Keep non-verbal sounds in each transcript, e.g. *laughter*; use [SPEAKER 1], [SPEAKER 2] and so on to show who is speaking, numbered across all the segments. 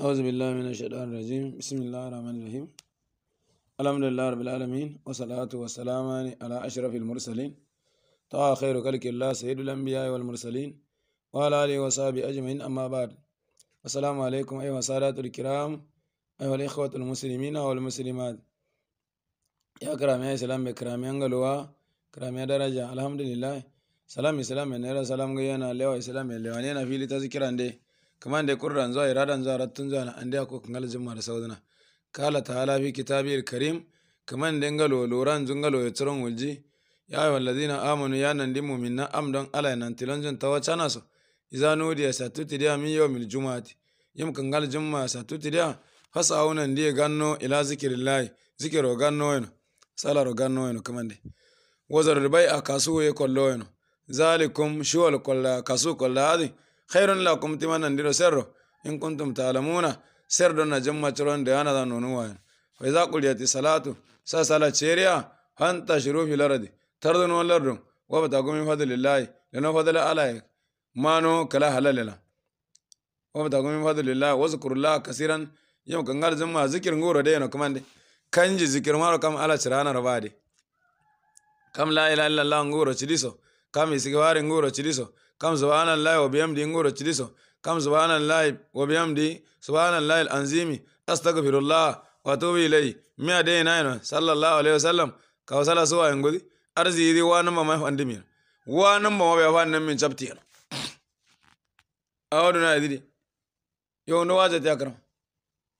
[SPEAKER 1] أعوذ بالله من الشيطان الرجيم بسم الله الرحمن الرحيم الحمد لله رب العالمين والصلاة والسلام على أشرف المرسلين طه خير خلق الله سيد الأنبياء والمرسلين وعلى آله وصحبه أجمعين أما بعد السلام عليكم أيها السادات الكرام أيها الإخوة المسلمين والمسلمات يا كرام يا سلام بكرامي أنجلوا يا درجة الحمد لله سلام سلام من سلام جينا لوا سلام لوا أنا في لتذكر عندي kaman da kurra zuwa iradan na andiya ko kan aljin da sauduna kala ta halafi bi karim kaman da ingalo loran zun galo ya tsirin wulji ya yi wallazi na amonu ya nan dimu min na amdon ala yanan ta wacce na so izanu diya satu tidiya min yau mil jumati yim kan aljin ma satu tidiya fasa aunan diya gano ila zikirin layi zikiro gano yano salar gano yano kaman da a kasuwa ya kwallo yano zalikum shiwal kwallo kasuwa kwallo hadin خير لكم تمنى ندير سر إن كنتم تعلمون سر دون جمع ترون ديانا دا نونوان وإذا قلت صلاة سالة شيريا فانت شروف الأرض تردن والأرض وابتغوا من فضل الله لأنه فضل عليك ما نو كلا حلال لنا وابتغوا من فضل الله وذكر الله كثيرا يوم كان قال جمع ذكر نقول دينا كمان دي كنجي ذكر ما كم على شرانا ربادي كم لا إله إلا الله نقول تشديسو كم استغفار نقول تشديسو kam subhanallahi wa bihamdi goro ciliso kam subhanallahi wa bihamdi subhanallahi al'anzimi astagfirullah wa atubu ilai mi na nayno sallallahu alaihi wasallam ka sala suwa ngudi arzi yi wa namba mai fandimi wa ba mai fannan min chapti *clears throat* wadu na yadidi yau ni waje ta karam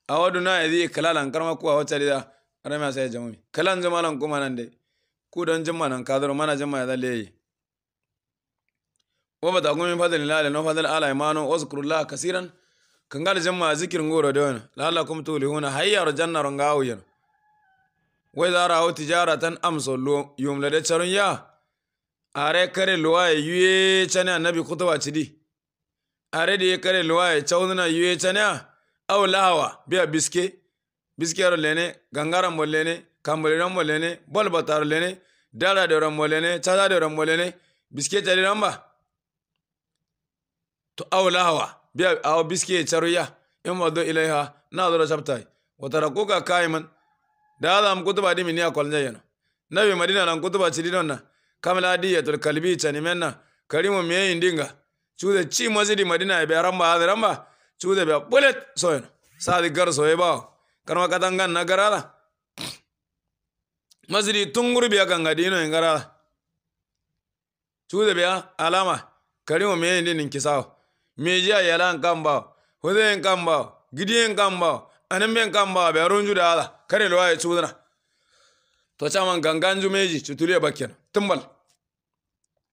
[SPEAKER 1] wadu na ididi kalalan karma kuwa wacce da rama sai jamumi kalan jamalan kuma nan dai ku dan jama'a nan kadaro mana jama'a zalle yi. wa ta gumin fadal lalai na fadal ala wasu wa zikrullah kasiran kan gal jamma zikirin goro da wani lalla kuma tuli huna hayyar jannar ngawo yana wai zara hau tan amsa lo yumla da charun ya are kare luwaye yuye chana annabi kutuba cidi are da kare luwaye chaununa yuye chana au lawa biya biske biske ro lene gangara mo lene kambole ro mo lene bolbatar lene dara de ro lene chada de ro lene biske tari ramba to awlawa biya aw biske ya in wado ilaiha na Wata da kayi man da za mu kutuba dimi ni akolnya yana nabi madina nan kutuba na kamala tura kalbi chanimenna karimu me indinga chude ci mazidi madina be ramba ramba chude be bullet sa sadi gar soye ba karma katangan nagarala *sniffs* mazidi tunguru biya ganga dino ingarala chude biya alama karimu me indin kisawo mejiya yalan kamba hoden kamba gidien kamba men kamba be aronju da ala kare loya chudana to chaman ganganju meji chutulia bakken tumbal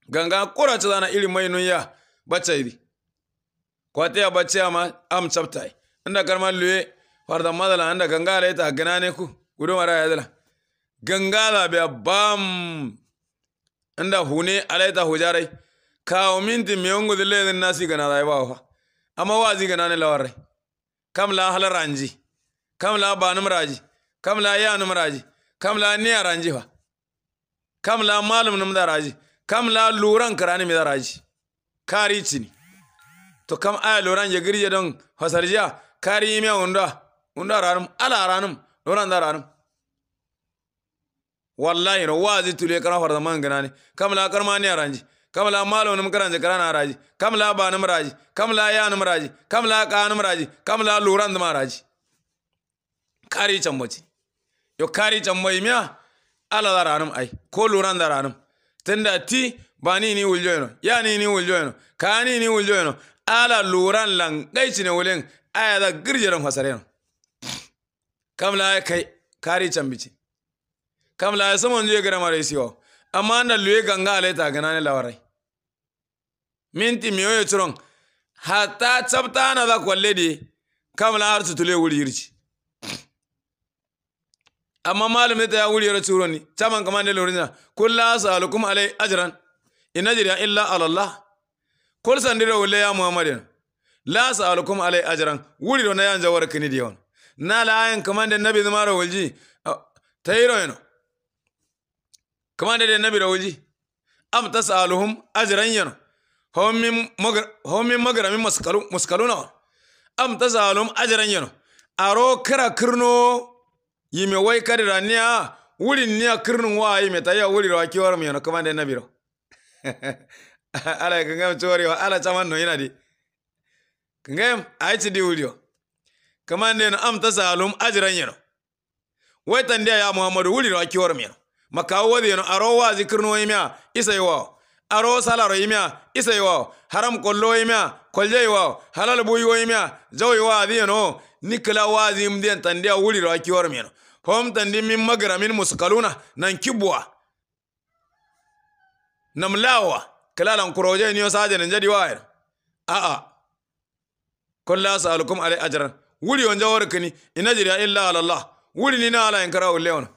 [SPEAKER 1] ganga kora chudana ili mainu ya bacha idi kwate ya bacha ama am chaptai anda karma luye farda madala anda ganga leta ganane ku gudu mara dala ganga la be bam anda hune alaita hujarai kawo minti miyongo dile na nasi gana ba bawa amma zi gana ne lawarai kam la ranji kam la banum raji kam la yanum raji kam la ne ranji fa kam la malum num da raji kam la luran karani mi da raji kari cini to kam aya luran ya girje don fasarjiya, kari yi mi wunda wunda ranum ala ranum luran da ranum wallahi no wazi tule kana farda man gana ne kam la karma ne ranji Kamala la malo nim je karana raji kam ba nim raji kam ya nim raji kam ka nim raji kam la luran nim raji kari chambochi yo kari chamboi mia ala da ranum ai ko luran da ranum tunda ti ba ni ni wuljo no ya ni ni wuljo no ka ni ni wuljo no ala luran lan gai chine wulen aya da girjeron fasare no kam ya kai kari chambichi kam la samon je gara mare siwo amma na luye ganga aleta ganane lawarai minti mi yoyo churong hatta chapta na da kwalle di kamla har su tule wuri yirci amma malami ta ya wuri yara churo ni chaman kama ne lori na kulla salukum alai ajran in ajriya illa ala allah kul sandira wulle ya muhammadin la asalukum alai ajran wuri do na yan jawar kini di yawan na la ayin kama da nabi zama rawulji ah, tayiro yano kama da nabi rawulji am tasaluhum ajran yano homin magaramin muskaluna am ta zalum ajiran yano aro kira kirno yi mai wai kadira niya wurin niya kirnin wa yi mai tayyar wuri da wakewar mu yana kuma da na biro *laughs* ala kan gam tsori wa ala caman no yana di kan a yi ci di wuri kuma da yana am ta zalum ajiran yano wai tandiya ya muhammadu wuri da wakewar mu yana makawo da yana aro wa zikirno yi mai isa yi wa aro salaro imya isa iwa haram kollo imya kolje iwa halal buyo imya jaw iwa adino nikla wazim den tandia wuli ro akiwar meno hom tandi min magra min muskaluna nan kibwa namlawa kalalan kuroje ni saje nan jadi wayar a a kolla salukum alai ajran Wuli on jawar kini ina jira illa ala allah Wuli ni na ala yankara wallewon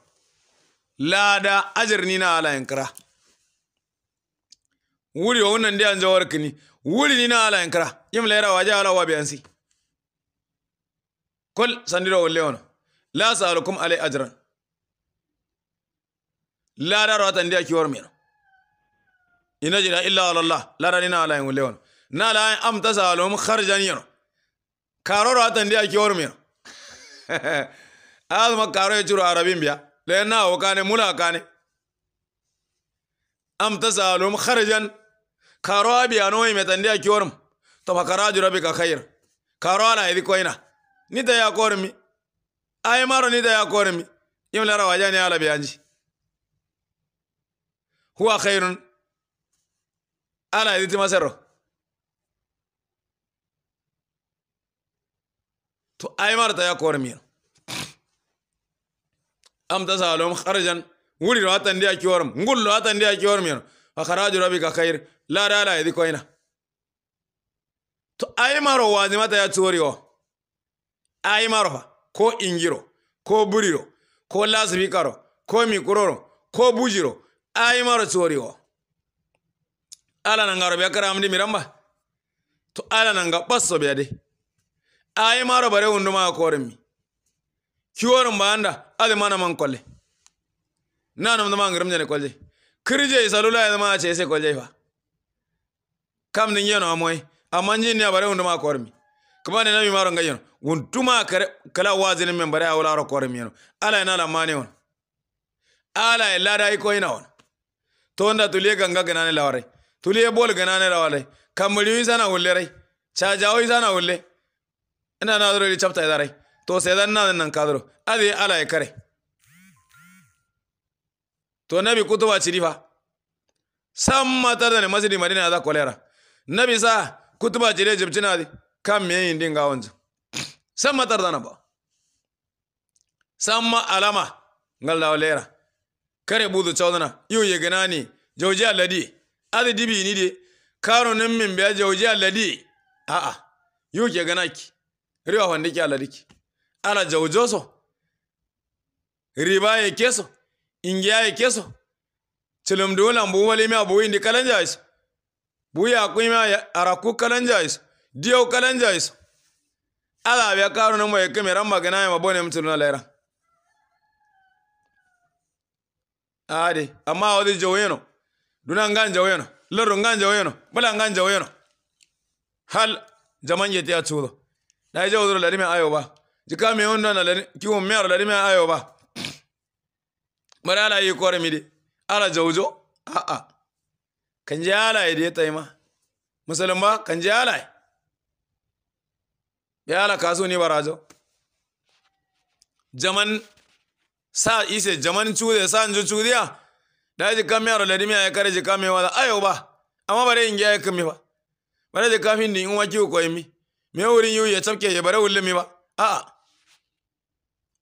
[SPEAKER 1] lada ajr ni na ala yankara wuri wa wannan dia anjawar kini wuri ni na ala yankara yim lera waje ala wa biyansi kul sandiro walle wana la salukum ale ajran la daro rota dia kiwar mena ina jira illa ala allah la ni na ala yan walle na la am tasalum kharjan yana karoro atan dia kiwar mena azma karo ya arabin biya لأنه كان ملاكاني أم تسألهم خرجا karo abi anoi metandi akiorum to makaraju bi ka khair karo ala idi koina ni da yakormi ay maro ni da yakormi yimla rawajani ala bianji huwa khairun ala idi timasero to ay maro da yakormi am salom kharjan wuri ro atandi akiorum ngullo atandi akiorum yano wa kharaju rabbika khair la la la yadi koina to ai maro wazi mata ya tsoriwa ai maro ko ingiro ko buriro ko lasbikaro ko mikuroro ko bujiro ai maro tsoriwa ala nan garo be karam di miramba to ala nan ga basso be ade ai maro bare unduma kormi kiworin banda ade mana man kolle nanam da man garam ne kolle kirje salula yadama ace ese koljei fa kam ni yeno amoy amanji ni bare wunduma kormi kamane nami maro maron wuntuma kare kala wazinin men bare wala ro kormi yano. ala ina la mane won ala ila dai ko ina to tonda tuliye ganga gana ne laware tuliye bol gana ganane laware yi sana wulle rai yi sana wulle ina na chapter da rai. to sai dan nan kadro adi ala ya kare to nabi kutuba cirifa samma tardane masidi madina za kolera nabi sa kutuba cire jibtinadi kam meyin San wonjo samma tardana ba ma alama ngal Lera. kare budu chawdana yu ne? jawji alladi adi dibi ni de karo nan min biya jawji alladi a a yu ke ganaki riwa wanda ke alladiki ala jawjoso riba yake so ingiya ya keso cilumdula indi abuwindi kalanjais buya kuima araku kalanjais diyo kalanjais ala biya karo na ke me ramba gana ya mabone mtu na lera ade amma wadi jaweno duna ngan jaweno loro ngan jaweno bala ngan jaweno hal jaman yeti ya chudo na ijo udro larime ayo ba jika me onda na kiwo me aro larime ayo ba mara ala yi kwarami de ala a a'a kan je ala yi dai taima musulun ba kan je ala ya ala kaso ne barajo jaman sa ise jaman cude sa nju cudiya da ji kamya ro ladimi ya kare ji kamya wala ayo ba amma bare in ya kame ba bare ji kafin ni in waki ko mi me wurin yi ya tafke ya bare wulle mi ba a'a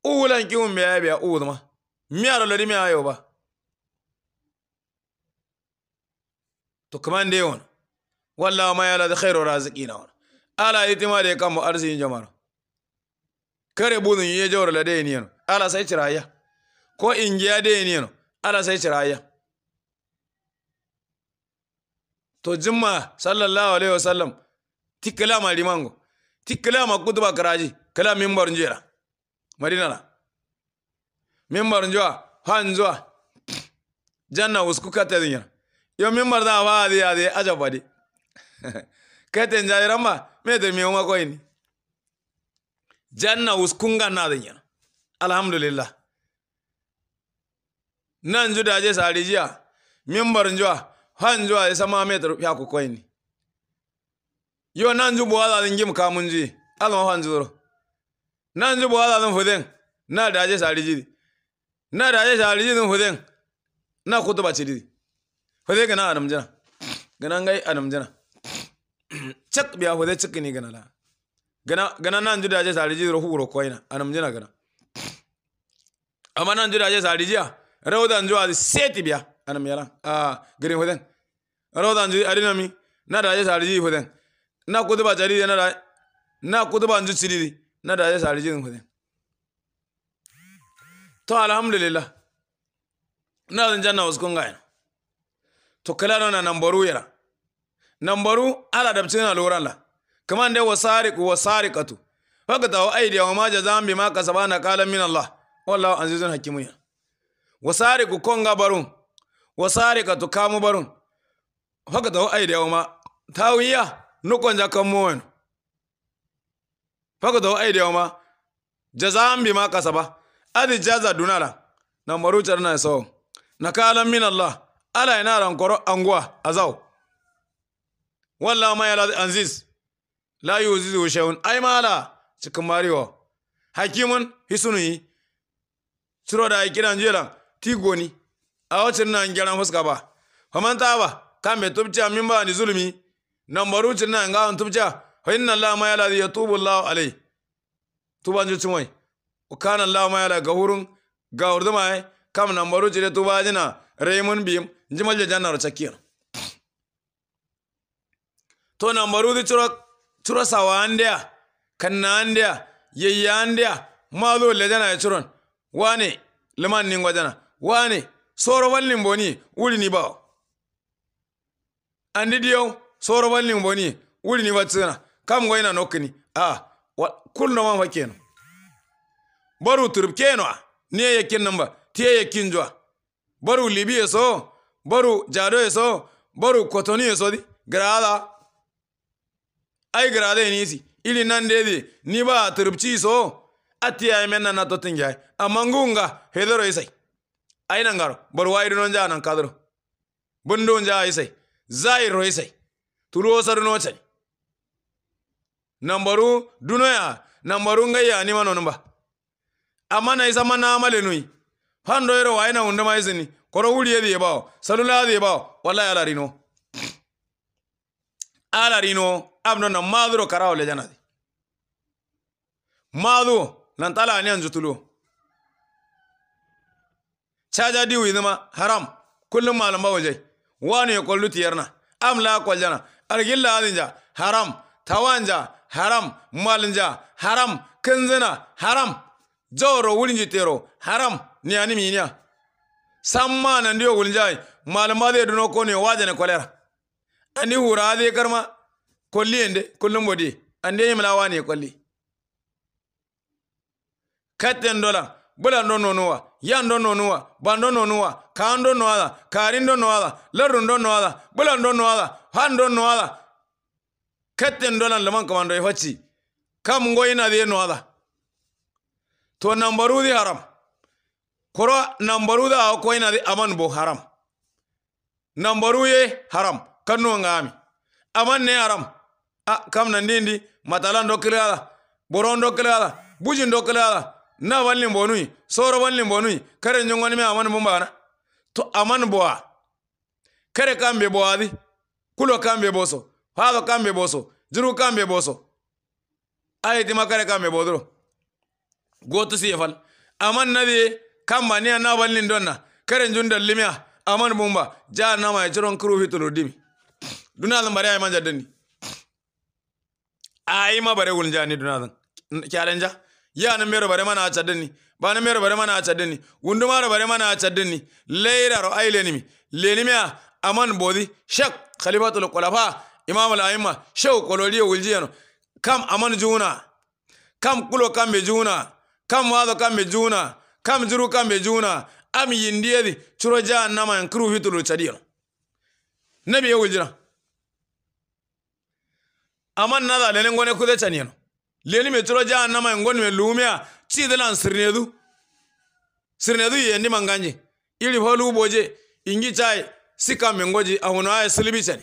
[SPEAKER 1] ulan kiwun biya ya biya uwu ma mi aɗo lori mi a yoba to kamande on wallahu ma yalade hayro rasikina on ala de kammo arsini jamano kare budun yiye la de yon ala sai ciraya ko ingiya de yon ala sai ya to jimma sallallahu alaihi wasallam ti ma limango ti kalama kutuba karaji kala mimbar njera madinana mimbar njua, han njua. janna usku kate dinya yo mimbar da wa adi adi aja badi *laughs* kete njai ramba mete mi uma koini janna nga na dinya alhamdulillah nan juda je sarijiya mimbar njua, han njwa e sama mete ya ku koini yo nan ju bwala dingi gim kamunji alma han juro nan ju bwala din fuden na daje sarijidi na da ya shari jinin hudin na kudu ba ciri hudai gana a namjina gana ngai a namjina cik biya hudai cik ni gana la gana gana nan juda je shari jiro huro koina a namjina gana amma nan juda je shari jiya raudan juwa seti biya a namjina a gari hudin raudan juwa adinami na raje shari jiro hudin na kutu ba ciridi na raje na kudu ba ciri na da ya shari jinin hudin to alhamdulillah na zan janna wasu kun gayan to kala na na nambaru yara nambaru ala da tsina loran la kaman dai wasariqu wasariqatu faqata wa aydiya wa ma jazaan bima kasabana qala min Allah wallahu azizun hakimun ya wasariqu konga barun katu kamu barun ta wa aydiya wa ma tawiya nukon jakan Haka ta wa aydiya wa ma jazaan ba. adi jaza dunala na marucha na sawo na kala min Allah ala ina rankoro anguwa azau walla ma yala anziz la yuzizu shay'un ay mala cikin mariwa hakimun hisuni suro da kiran jela tigoni a wacin nan gyaran fuska ba faman ta ba kan mai tubciya min ba ni zulumi nan maru nan ga an tubciya fa inna Allah ma ya yatubu Allah alai tuban jucin wai ukana allah ma yala ga gawurdu ma kam maru jire tuba jina raymond bim jimal janna janar chakir to maru di chura chura sawandia kannandia yeyyandia malu le jana churon wani liman ningwa jana wani soro wallin mboni wuri ni ba andi diyo soro wallin mboni wuri ni watsina kam goina nokni ah kulno man fakeno baru turb kenwa niye yakin namba tiye yakin jwa baru libi eso baru jado eso baru kotoni eso di grada ai grada ni si ili nan dedi ni ba turbci so atiya menna na totin jai amangunga hedoro isai ai nan garo baru waidu non ja nan kadro bundo ja isai ro isai turo saru no chani nambaru dunoya nambaru ngai ni mano namba amma amana isa mana male nui hando ero waina unde maizini koro uri edi ebao salula edi ebao wala ala rino ala rino abno na maduro karao le janadi madu lantala ani anjutulu chaja diu idama haram kullum malamba wajai wani ya kwallu tiyarna am la kwaljana argilla adinja haram tawanja haram malinja haram kinzina haram jawro wulinjitero haram ni animiniya samma nandiyo wulinjai malmade duno kone wajane kolera andi hurade karma kolli ende kullum bodi ande yimlawa ne kolli Katen dola bula ndo nonuwa yan ndo nonuwa ban ndo nonuwa ka ndo noala karin ndo noala larun ndo noala bula ndo noala ha ndo noala Katen dola laman kamando yi e facci kam ngoyina de noala to nambarudi haram a nambaruda aw koynadi aman bo haram Nambaru ye haram kanno ngami aman ne haram a kam na ndindi boron ndokelala boro bujin buji ndokelala na walli bonui soro walli bonui kare nyongoni me aman na. to aman a kare kambe boadi kulo kambe boso hado kambe boso juru kambe boso ayi tima kare kambe bodro goto sefal aman nabe kamma ni na balin donna karen jundal limia aman bumba ja na ma jiron kru fitolo dimi zan bare ay manja dani ay ma bare wul jani dunazan kyalen ja ya na mero bare mana acha dani ba na mero bare mana acha dani wundu ma bare mana acha dani leira ro ay lenimi lenimia aman bodi shek khalifatul qulafa imam al aima shew kololiyo wuljiyano kam aman juna kam kulo kam be juna kam wazo be juna kam kam be juna am yindiyedi curo jahannama en kiru hitulu cadiyono nebi yewul jina aman nada lene ngone kude caniyeno leni me curo jahannama en ngoni me lumiya cidelan sirnedu sirnedu yendi manganji ili holu boje ingi chai sika mengoji ahono aye silibi cani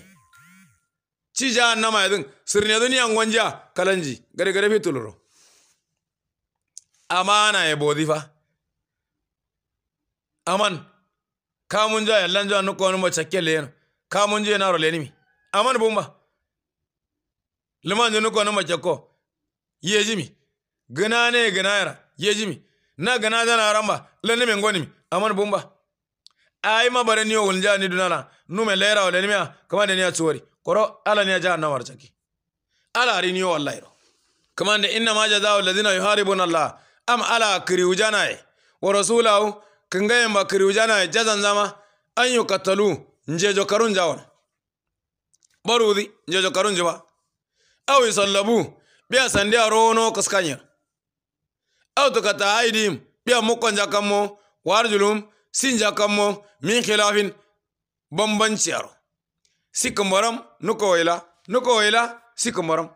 [SPEAKER 1] ci jahannama yedin du ni ngonja kalanji gare gare fituluro amana ya bodi fa aman kamun ja yallan ja nuko no chakkele ka kamun je na role nimi aman bumba liman je nuko no machakko yejimi gana ne gana yara yejimi na gana jana ramba lenni men gonimi aman bumba ai ma bare niyo wulja ni dunala nume lera wala nimiya kama da niya tsori koro ala niya ja na warchaki ala ri niyo wallahi ro kamanda inna ma jazaa'u alladhina yuharibuna Allah am ala kiriwjanaye wa rasulahu kingayen ba kiriwjanaye jazan zama an katalu njejo karunja wona barudi njejo karun ba aw yusallabu biya sandi arono kaskanya aw kata aidim biya mukonja kammo warjulum sinja kammo min khilafin bambanci aro sikambaram nuko wela nuko wela sikambaram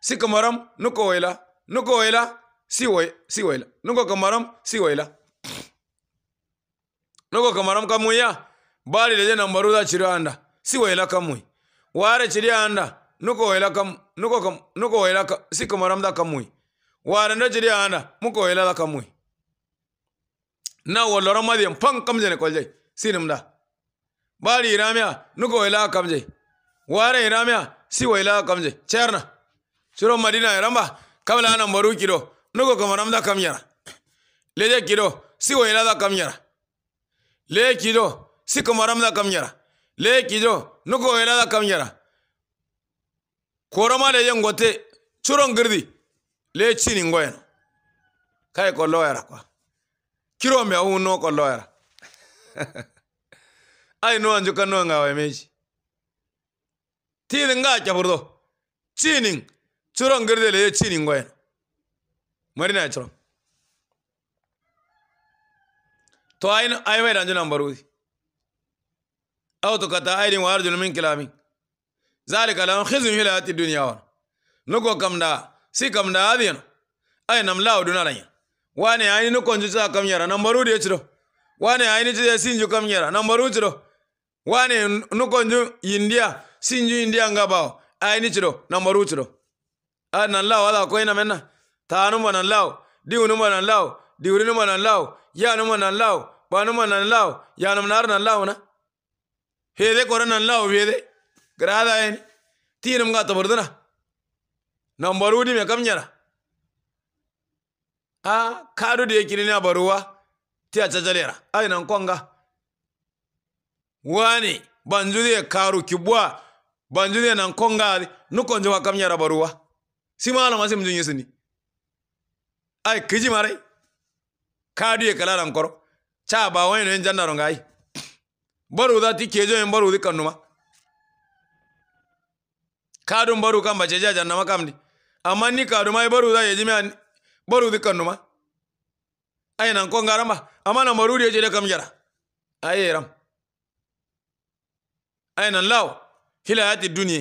[SPEAKER 1] sikambaram nuko wela nuko wela siway siwayla nugo kamaram siwayla nugo kamaram kamuya bali leje nambaru da chiranda siwayla kamui ware chiranda nuko wayla kam nuko kam nuko wayla ka si kamaram da kamui ware nda chiranda muko la da kamui na wallora madiyam pan kamje ne kolje sinimda bali iramya nuko kam kamje ware iramya siwayla kamje cherna churo madina iramba kamla nambaru kido Nuko kamaramda kamyara leje kido si wailada kamyara le kido si kamaramda kamyara le kido nogo wailada kamyara koroma leje ngote girdi. le chini ngoyeno kai loyara kwa kiro me au no koloyara ai *laughs* no anjo kanu wa meji ti nga chaburdo chini churo girdi le chini ngoyeno marina chiro to ay ay wai ranjuna barudi aw to kata ayrin wa arjul min kilami zalika lahum khizyun fil hayati dunya wa nugo kamda si kamda adiyan ay nam law dunana yan wane ay ni konju sa kam yara nam barudi chiro wane ay ni je sinju kam yara nam barudi chiro wane nukonju india sinju india ngabao ay ni chiro nam barudi chiro ay nan law ala ko ina menna taanu manan lao diwunu manan lao diwurinu manan lao yaanu manan lao banu manan lao nu naaru nan lao na hede kora nan lao hede grada en tiinum ga taburduna nambarudi me kamnyara a kadu de kinini abaruwa ti a cajalera ai nan konga wani banjude karu kibwa banjude nan konga nukonjo wa kamnyara baruwa simala masimjun yesini ai kiji mare kadu ye kala lan koro cha ba wani ne janna ron gai boru da ti kejo en boru di kanuma kadu boru kan ba jeja janna kamdi amma ni kadu mai boru da yeji mai boru di kanuma ai nan ko ngaramba amma na maruri yeji da kamjara ai ram ai nan law hilayati dunya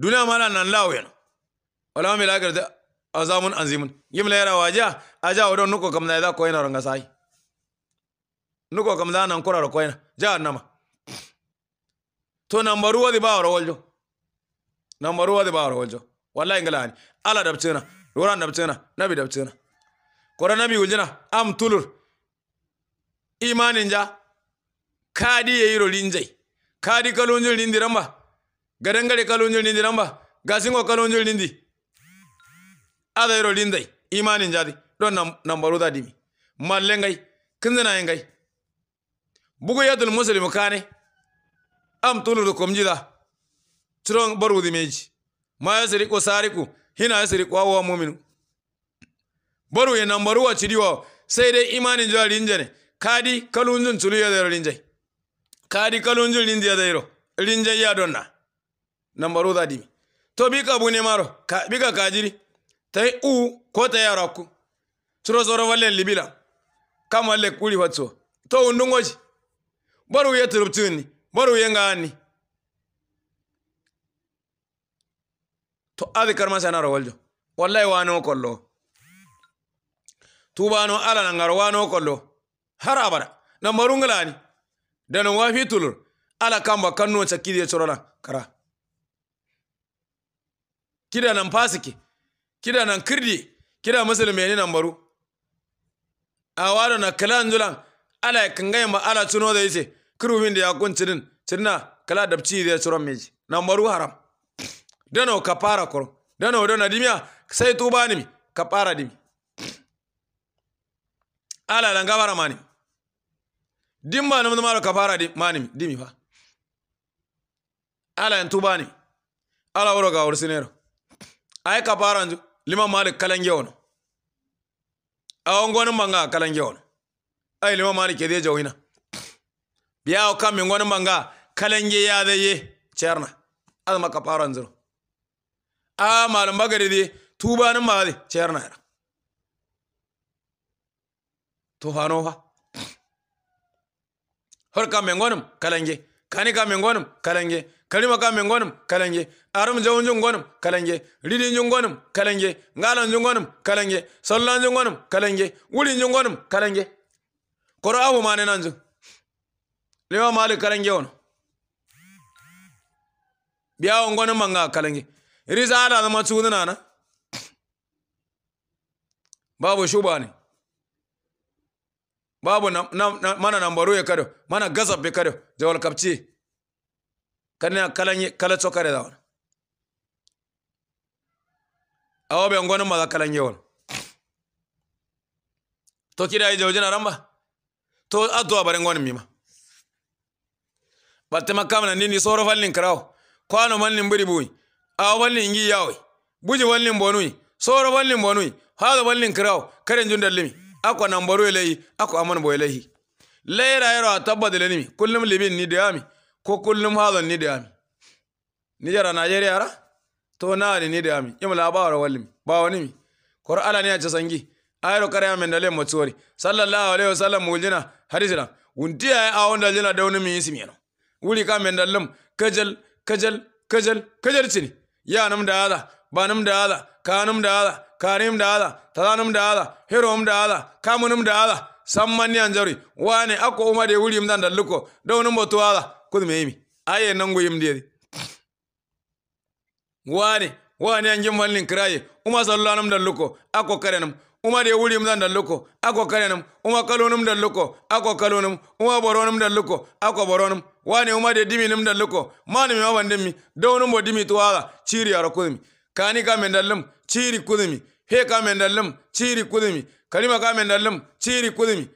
[SPEAKER 1] duniya mala nan law yana wala mi lagar da azamun anzimun yimla yara waja aja wado nuko kamna da koina ranga sai nuko kamna nan kura ro koina ja nama to nambaru wadi ba ro woljo nambaru wadi ba ro woljo wallahi ngalani ala dabtina ruran dabtina nabi dabtina kora nabi uljina am tulur imanin ja kadi yeyiro linjai kadi kalonjol nindiramba gadangare kalonjol nindiramba gasingo kalonjol nindi ada yero lindai imanin jadi don nam nambaru da dimi mallengai kinzana ngai. bugu yadul muslim kane am ko mjida tron baru meji ma ko sariku hina ko wa mu'minu baru ye nambaru wa cidiwa sai dai imanin jadi injane kadi kalunjun tulu yadero linjai kadi kalunjun linzi yadero linjai yadonna nambaru da dimi to bika bune maro ka bika kajiri tai u ko ta yara ku ciro zoro wallen libila kama le kuri watso to undungoji baru turubtu ni baru ye ni to abi karma na waljo wallahi wano kollo no ala na wani wano kollo har abada na marungalani da na wafi tulur ala kamba kanno sakidi ya corola kara kida nan fasiki kida nan kirdi kida musulmi ne nan a awaro na kalan njulan ala kangai ma ala tuno da yace kirumin da ya kunci din tunna kala dabci da suran meji nan baro haram dano ka fara kur dano dano dimiya sai tuba ni fara dimi ala lan gabara mani dimba nan maro kafara di mani dimi fa ala yan tuba ni ala woro ga ursinero ai ka fara liman malik kalange wono awon gonin manga kalange wono ai liman malik yede jawina biya o kam min manga kalange ya ye cerna azma kafaran zuru a malum bagare de tubanin ma zai cerna ya to fano fa har kam kalange kani kam min kalange kalima ka men gonum kalange arum jawun jun gonum kalange ridin jun gonum kalange ngalan jun gonum kalange sallan jun gonum kalange wulin jun gonum kalange koro abu mane nanju lewa malik kalange won biya won gonum manga kalange risa ala zama tsununa na babu shuba ne babu na, na, na, mana nambaro ya kado mana gazabe kado jawal kapci kanina kalan kala sokare da wani awo ben gonin kala kalan yawan to kida yi jaujin a ramba to a zuwa barin gonin mima batte na nini soro fallin karawo kwano mallin buri buwi awo fallin yi yawe buji fallin bonui soro fallin bonui hada fallin karawo karen jun dallimi akwa nambaru ilahi akwa amman bo ilahi laira yaro a tabbata limi kullum libin ni da yami ko kullum hazan ni da yami nijar a najeriya ra to na ni ni da yami imla ba wa wallim ba wani mi kwar ala ni a ci sangi ayro rukar amen da lemmo tsori sallallahu alaihi wasallam muljina hadisina Wunti ya awon wanda jina da wani mi yisi miyano wuri ka min dallum kajal kajal kajal kajal cini ya nam da yaza ba nam da yaza ka nam da yaza nam da yaza nam da yaza herom da yaza nam da yaza sammani anjari wane ako umade wuri imdan dalluko do numbo tuwala kudu meemi aye nangu imdi wane wane anjim mallin kiraye uma sallanam dalluko ako karenam uma de wuri imdan dalluko ako karenam uma kalonum dalluko ako kalonum uma boronum dalluko ako boronum wane uma de dimi num dalluko mani mi mi do mo dimi tuwala chiri ara kudu kani ka mendallum chiri kudu he ka mendallum chiri kudu kalima ka men dallum ciri kudumi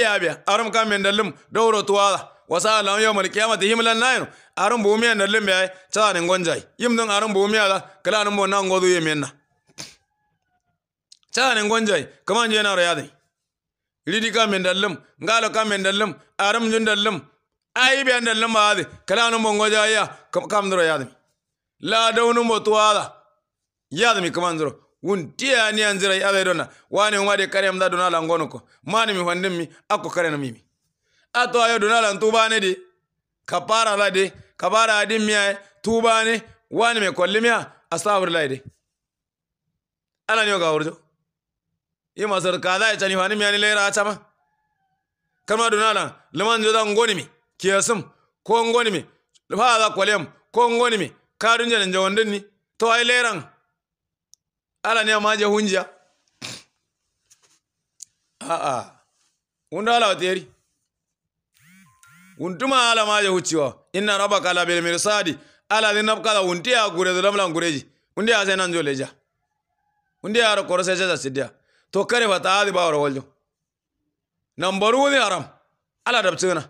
[SPEAKER 1] ya biya arum ka men dallum dawro tuwala wasa lam yawmal qiyamati himlan nayin arum bumiya dallum biya tsanin yim dun arum miya la kalanum bo nan godu yemenna tsanin gonjai kaman je na rayadai lidi ka men dallum ngalo ka men dallum arum jun dallum ayi biya dallum ba kala kalanum bo gojaya kam kam dro yadai la dawnum bo tuwala yadai kaman dro tiya ni an zira ala dona wani de kare da dona la ngono ko mani mi wandim mi ako kare na mimi ato ayo dona la ne de kapara la de kabara adin e. tuba ne wani me kolli miya astaghfirullah de ala ni ga urjo Yi masar kada ya e chani wani miya ni lera ma kama dona lan, liman joda ngoni mi kiyasum ko ngoni mi fa za kolem ko ngoni mi kadun jana jawandin ni to ai e leran ala ne amaje hunja a'a a wunda ala wateri wuntuma ala maje je huciwa inna rabbaka la bil mirsadi ala din kala wunti ya gure da lamlan gureji wunde ya sai nan jo wunde ya ro korose ja sidia to kare fata adi ba ro waljo nambaru ni haram ala lura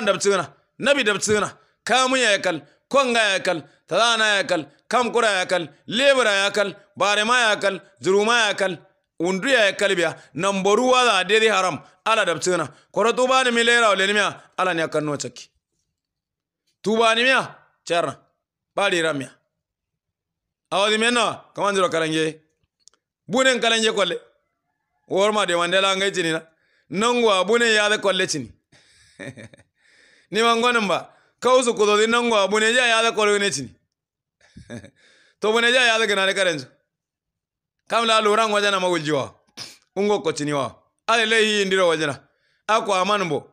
[SPEAKER 1] loran tsina nabi tsina kamun ya yakal konga ya yakal tadana ya yakal kamkura ya yakal lebra ya yakal bare ma ya kal zuru ma ya kal undu ya kal biya namboru wa da de haram ala da tsina koro tuba ni lera ole miya ala ne kan no tsaki tuba ni miya charna bari ramya awadi menno kaman zuru kalange bunen kalange kolle worma de wandela ngai na nongwa bunen ya da kolle chini *laughs* ni wangonin ba kawusu kudodin nangwa bunen ya ya da kolle ne chini *laughs* to bunen ya ya da gana da karenzo kamla aluran wajana mawuljiwa ungo kotiniwa alele hii ndiro wajana ako amanbo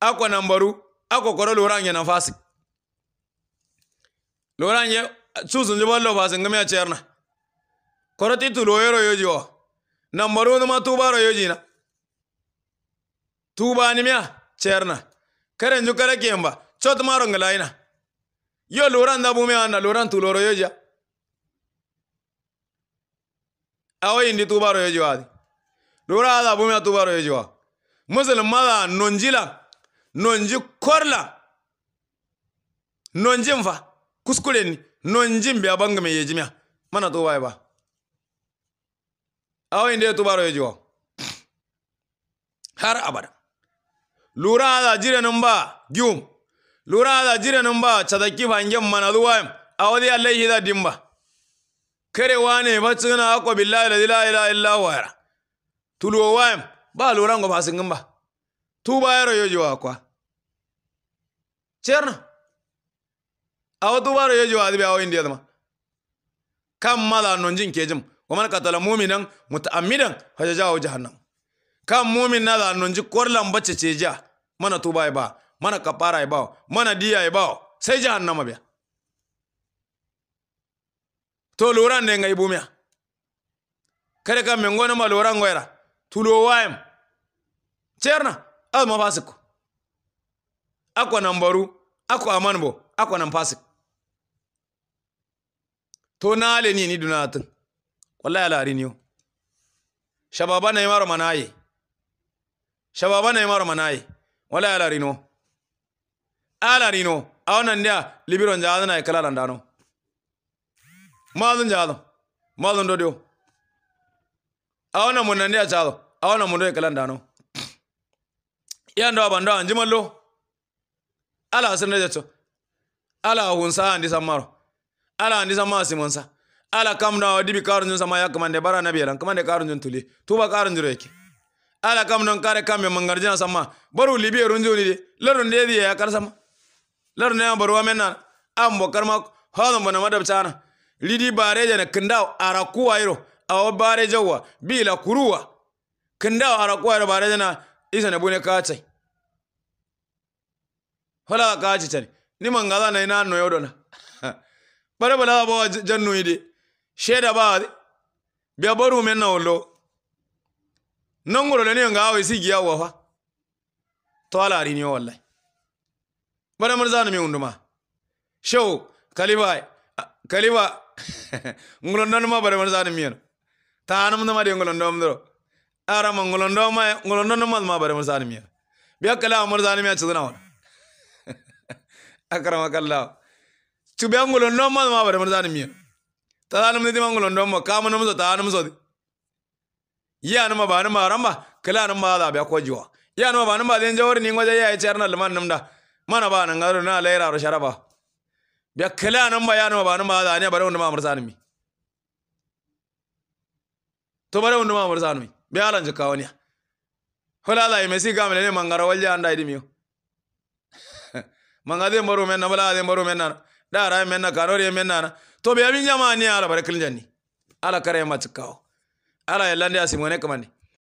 [SPEAKER 1] ako nambaru ako koro luran yana fasi luran ye susun jibo lo fasi ngami a cerna koro titu loyero yojiwa nambaru numa tubaro yojina tubanimya cerna karen ju kare kemba chot maro ngalaina yo luran da bumi anda luran tuloro yoja awoyindi tuɓaro ye jowaadi ɗura ada bumya tuɓaro ye jowa musulmada nonjila nonji korla nonjin fa nonji mbi biya me yejimiya mana tuɓaye ba awoyindi ye tuɓaro ye jowa har abada lura ada jire ba giwum lura ada jire ba chadaki fangen mana duwayem awodi alayhi da dimba kerewa ne matsina akwa billahi la ilaha illa huwa yara tulwo wayam ba loran ba singin ba tu ba yaro jiwa kwa cerna awa tu ba yaro jiwa adibi awo india dama kam mala non jin kejim wa man qatala mu'minan muta'ammidan fajazahu jahannam Kam mu'min na da non ji korlan bace ce ja mana tuba ba mana kafara ba mana diya ba sai jahannama biya to loran de ngai bumia kare ka men gona ma loran goyra tulo waim cerna al ma fasik akwa nambaru akwa amanbo akwa nan fasik to le ni ni dunatin wallahi alari ni yo shababa na imaro manaye shababa na imaro manaye wallahi alari no ala no awon wannan da libiron jaza na kala landano mazun jalo mazun dodio awna mun nandiya chalo awna mun doy kalanda no yando abando anjimallo ala sanne jacho ala hunsa andi samaro ala andi sama simonsa ala kamna wadibi karunjun sama kamande bara nabiyaran kamande karunjun tuli tuba karunjun reki ala kam non kare kambe jina sama baru libiye runjuni de laru ndedi ya kar sama laru ne baru amena ambo karma hono bona madab chana lidi bareja na kindao arakuwa iro awa bareja wa bila kuruwa kindao arakuwa iro bareja na isa na bune kacai hola kaci cani ni mangala na ina no yodona *laughs* bare bala ba jannu idi sheda ba biya boru men na ollo nongoro le ne nga awi sigi wa fa to ala rini wallahi bare mun zanu mi unduma show kalibai kaliba ngulondon ma bare man sani miyan tanam na mari ngulondon dro ara ma ngulondon ma ngulondon ma ma bare man sani miyan biya kala amar sani miyan chudna wala *laughs* akrama kallah chubiya ngulondon ma ma bare man sani miyan tanam ni ma ngulondon ma kamanam so tanam so yana ma bani ma ramba kala nan ma da biya ko jiwa yana ma bani ma den jawar ni ngoje yayi charna liman nan da mana ba nan garo na laira ro ba bekkelanam bayanama banama adani bare undama mi to bare undama mi be alan mai holala mai ne mangara an da idimiyo baro mai na bala na da menna mai na kanori na to min abin jamani ala bare kilinjani ala kare ma cikawo ala simone kamar ne